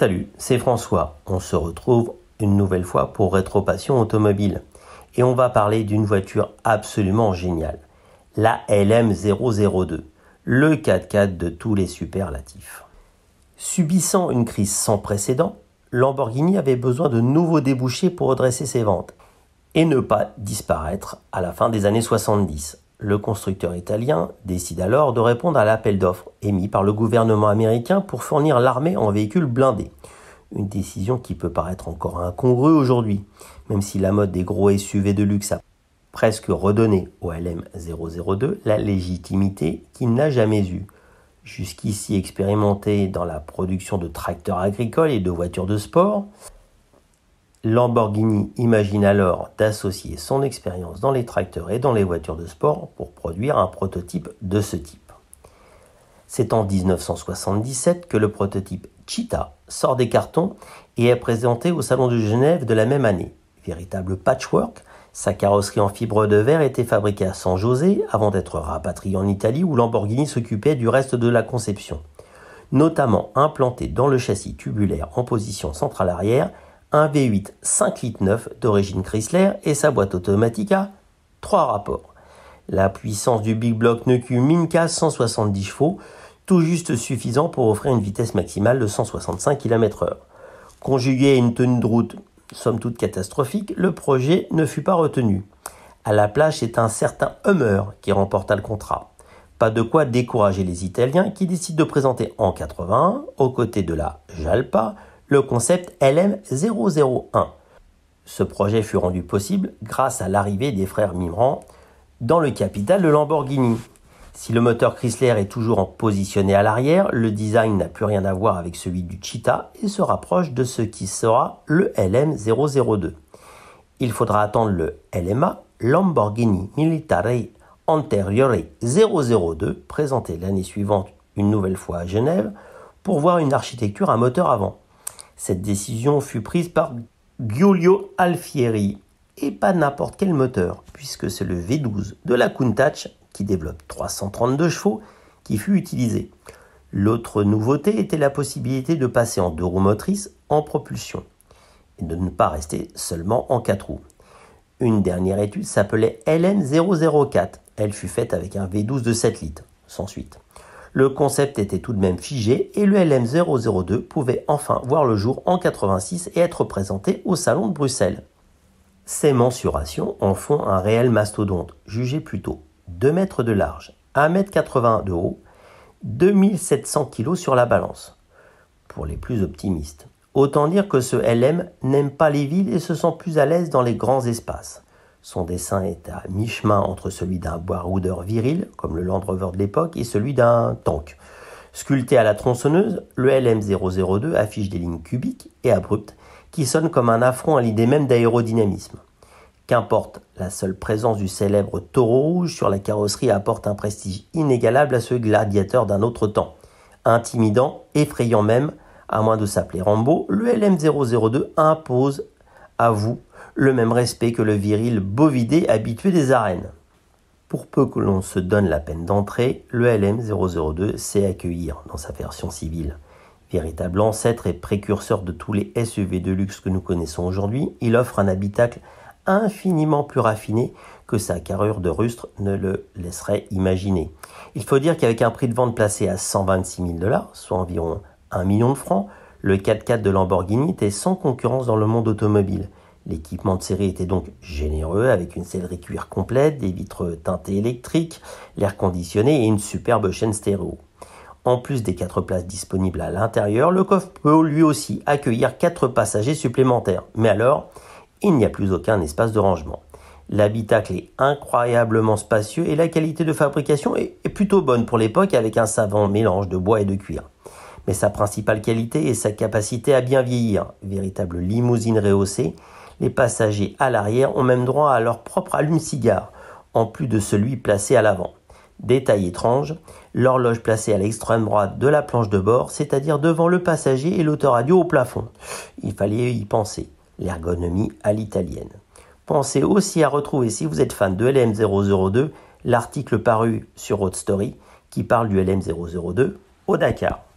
Salut, c'est François. On se retrouve une nouvelle fois pour Rétropassion Automobile. Et on va parler d'une voiture absolument géniale, la LM002, le 4x4 de tous les superlatifs. Subissant une crise sans précédent, Lamborghini avait besoin de nouveaux débouchés pour redresser ses ventes et ne pas disparaître à la fin des années 70, le constructeur italien décide alors de répondre à l'appel d'offres émis par le gouvernement américain pour fournir l'armée en véhicules blindés. Une décision qui peut paraître encore incongrue aujourd'hui, même si la mode des gros SUV de luxe a presque redonné au LM002 la légitimité qu'il n'a jamais eue. Jusqu'ici expérimenté dans la production de tracteurs agricoles et de voitures de sport, Lamborghini imagine alors d'associer son expérience dans les tracteurs et dans les voitures de sport pour produire un prototype de ce type. C'est en 1977 que le prototype Cheetah sort des cartons et est présenté au Salon de Genève de la même année. Véritable patchwork, sa carrosserie en fibre de verre était fabriquée à San José avant d'être rapatriée en Italie où Lamborghini s'occupait du reste de la conception, notamment implanté dans le châssis tubulaire en position centrale arrière un V8 5 litres 9 d'origine Chrysler et sa boîte automatique à 3 rapports. La puissance du Big Block ne cumule qu'à 170 chevaux, tout juste suffisant pour offrir une vitesse maximale de 165 km/h. Conjugué à une tenue de route somme toute catastrophique, le projet ne fut pas retenu. À la plage, c'est un certain Hummer qui remporta le contrat. Pas de quoi décourager les Italiens qui décident de présenter en 81, aux côtés de la Jalpa, le concept LM001. Ce projet fut rendu possible grâce à l'arrivée des frères Mimran dans le capital de Lamborghini. Si le moteur Chrysler est toujours en positionné à l'arrière, le design n'a plus rien à voir avec celui du Cheetah et se rapproche de ce qui sera le LM002. Il faudra attendre le LMA Lamborghini Militare Anteriore 002 présenté l'année suivante une nouvelle fois à Genève pour voir une architecture à moteur avant. Cette décision fut prise par Giulio Alfieri, et pas n'importe quel moteur, puisque c'est le V12 de la Countach qui développe 332 chevaux qui fut utilisé. L'autre nouveauté était la possibilité de passer en deux roues motrices en propulsion et de ne pas rester seulement en quatre roues. Une dernière étude s'appelait LN004. Elle fut faite avec un V12 de 7 litres, sans suite. Le concept était tout de même figé et le LM002 pouvait enfin voir le jour en 86 et être présenté au Salon de Bruxelles. Ces mensurations en font un réel mastodonte, jugé plutôt 2 mètres de large, 1m80 de haut, 2700 kg sur la balance. Pour les plus optimistes. Autant dire que ce LM n'aime pas les villes et se sent plus à l'aise dans les grands espaces. Son dessin est à mi-chemin entre celui d'un boire-roudeur viril, comme le Land Rover de l'époque, et celui d'un tank. Sculpté à la tronçonneuse, le LM002 affiche des lignes cubiques et abruptes qui sonnent comme un affront à l'idée même d'aérodynamisme. Qu'importe, la seule présence du célèbre taureau rouge sur la carrosserie apporte un prestige inégalable à ce gladiateur d'un autre temps. Intimidant, effrayant même, à moins de s'appeler Rambo, le LM002 impose à vous le même respect que le viril bovidé habitué des arènes. Pour peu que l'on se donne la peine d'entrer, le LM002 sait accueillir dans sa version civile. Véritable ancêtre et précurseur de tous les SUV de luxe que nous connaissons aujourd'hui, il offre un habitacle infiniment plus raffiné que sa carrure de rustre ne le laisserait imaginer. Il faut dire qu'avec un prix de vente placé à 126 000 dollars, soit environ 1 million de francs, le 4x4 de Lamborghini était sans concurrence dans le monde automobile. L'équipement de série était donc généreux avec une sellerie cuir complète, des vitres teintées électriques, l'air conditionné et une superbe chaîne stéréo. En plus des 4 places disponibles à l'intérieur, le coffre peut lui aussi accueillir 4 passagers supplémentaires. Mais alors, il n'y a plus aucun espace de rangement. L'habitacle est incroyablement spacieux et la qualité de fabrication est plutôt bonne pour l'époque avec un savant mélange de bois et de cuir. Mais sa principale qualité est sa capacité à bien vieillir, véritable limousine rehaussée les passagers à l'arrière ont même droit à leur propre allume-cigare, en plus de celui placé à l'avant. Détail étrange, l'horloge placée à l'extrême droite de la planche de bord, c'est-à-dire devant le passager et l'autoradio au plafond. Il fallait y penser. L'ergonomie à l'italienne. Pensez aussi à retrouver, si vous êtes fan de LM002, l'article paru sur Road Story qui parle du LM002 au Dakar.